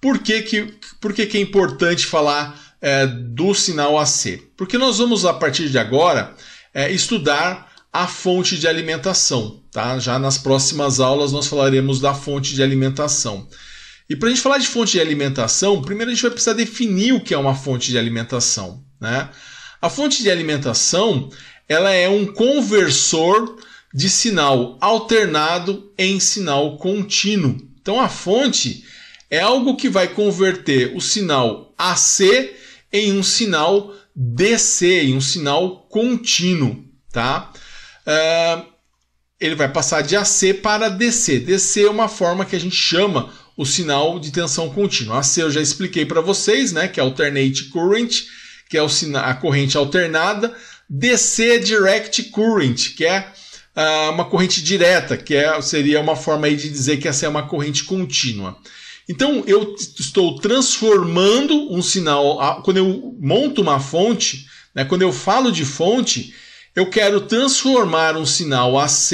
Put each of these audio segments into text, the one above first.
Por que, que, por que, que é importante falar é, do sinal AC? Porque nós vamos, a partir de agora, é, estudar a fonte de alimentação. Tá? Já nas próximas aulas nós falaremos da fonte de alimentação. E para a gente falar de fonte de alimentação, primeiro a gente vai precisar definir o que é uma fonte de alimentação. Né? A fonte de alimentação ela é um conversor de sinal alternado em sinal contínuo. Então a fonte é algo que vai converter o sinal AC em um sinal DC, em um sinal contínuo, tá? Uh, ele vai passar de AC para DC. DC é uma forma que a gente chama o sinal de tensão contínua. AC eu já expliquei para vocês, né? Que é alternate current, que é a corrente alternada. DC é direct current, que é uh, uma corrente direta, que é, seria uma forma aí de dizer que essa é uma corrente contínua. Então eu estou transformando um sinal. Quando eu monto uma fonte, né, quando eu falo de fonte, eu quero transformar um sinal AC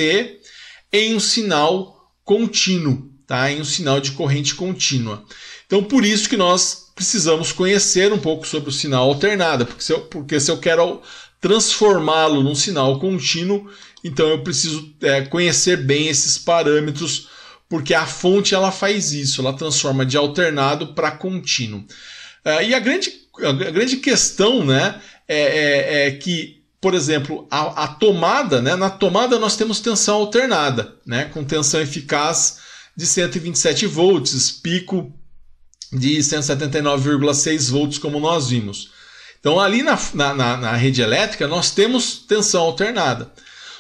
em um sinal contínuo, tá? em um sinal de corrente contínua. Então por isso que nós precisamos conhecer um pouco sobre o sinal alternado, porque se eu, porque se eu quero transformá-lo num sinal contínuo, então eu preciso é, conhecer bem esses parâmetros porque a fonte ela faz isso, ela transforma de alternado para contínuo. Uh, e a grande, a grande questão né, é, é, é que, por exemplo, a, a, tomada, né, na tomada nós temos tensão alternada, né, com tensão eficaz de 127 volts, pico de 179,6 volts, como nós vimos. Então, ali na, na, na rede elétrica, nós temos tensão alternada.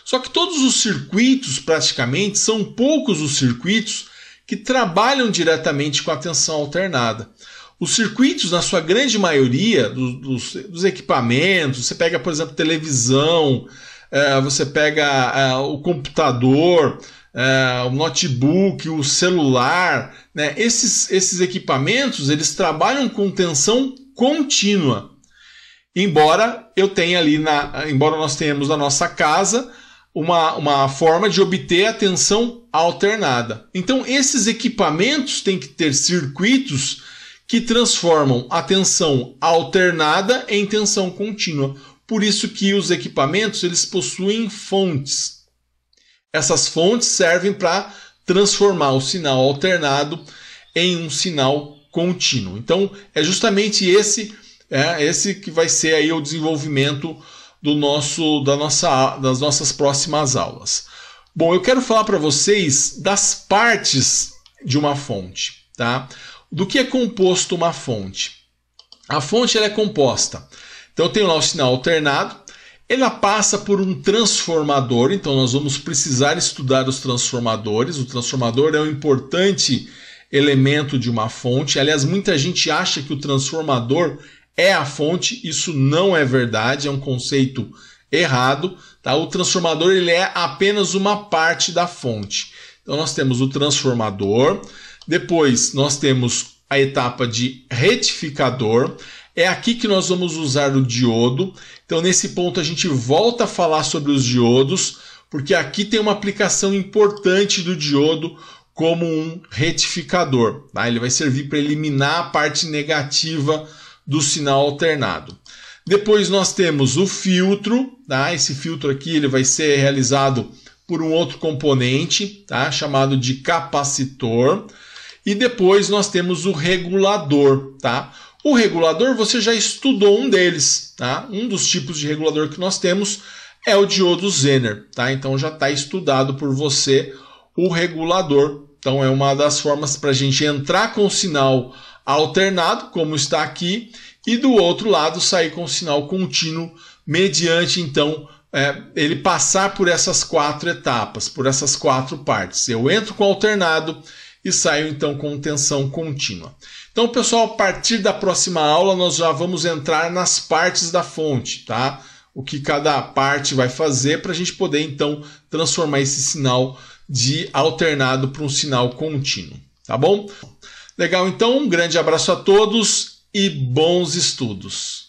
Só que todos os circuitos, praticamente, são poucos os circuitos que trabalham diretamente com a tensão alternada. Os circuitos, na sua grande maioria dos, dos equipamentos, você pega, por exemplo, televisão, é, você pega é, o computador, é, o notebook, o celular, né? esses, esses equipamentos eles trabalham com tensão contínua. Embora eu tenha ali na, embora nós tenhamos na nossa casa uma, uma forma de obter atenção alternada. Então, esses equipamentos têm que ter circuitos que transformam a tensão alternada em tensão contínua. Por isso que os equipamentos eles possuem fontes. Essas fontes servem para transformar o sinal alternado em um sinal contínuo. Então é justamente esse é esse que vai ser aí o desenvolvimento do nosso da nossa das nossas próximas aulas. Bom, eu quero falar para vocês das partes de uma fonte, tá? Do que é composto uma fonte? A fonte ela é composta. Então eu tenho lá o sinal alternado, ela passa por um transformador, então nós vamos precisar estudar os transformadores. O transformador é um importante elemento de uma fonte. Aliás, muita gente acha que o transformador é a fonte, isso não é verdade, é um conceito errado. Tá? O transformador ele é apenas uma parte da fonte. Então nós temos o transformador, depois nós temos a etapa de retificador. É aqui que nós vamos usar o diodo. Então nesse ponto a gente volta a falar sobre os diodos, porque aqui tem uma aplicação importante do diodo como um retificador. Tá? Ele vai servir para eliminar a parte negativa do sinal alternado. Depois nós temos o filtro, tá? Esse filtro aqui ele vai ser realizado por um outro componente, tá? Chamado de capacitor. E depois nós temos o regulador, tá? O regulador você já estudou um deles, tá? Um dos tipos de regulador que nós temos é o diodo Zener, tá? Então já está estudado por você o regulador. Então é uma das formas para a gente entrar com o sinal alternado, como está aqui, e do outro lado sair com sinal contínuo, mediante então é, ele passar por essas quatro etapas, por essas quatro partes. Eu entro com alternado e saio então com tensão contínua. Então, pessoal, a partir da próxima aula nós já vamos entrar nas partes da fonte, tá? O que cada parte vai fazer para a gente poder então transformar esse sinal de alternado para um sinal contínuo, tá bom? Legal, então um grande abraço a todos e bons estudos.